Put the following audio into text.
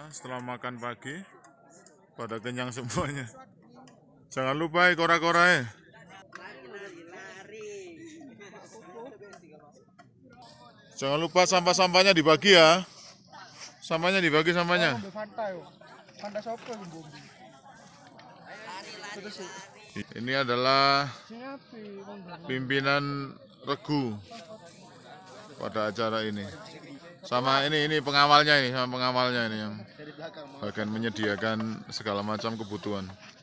Ah, setelah makan pagi pada kenyang semuanya jangan lupa kora-kora eh. jangan lupa sampah-sampahnya dibagi ya sampahnya dibagi sampahnya oh, ini adalah pimpinan regu pada acara ini. Sama ini ini pengawalnya ini, sama pengawalnya ini yang akan menyediakan segala macam kebutuhan.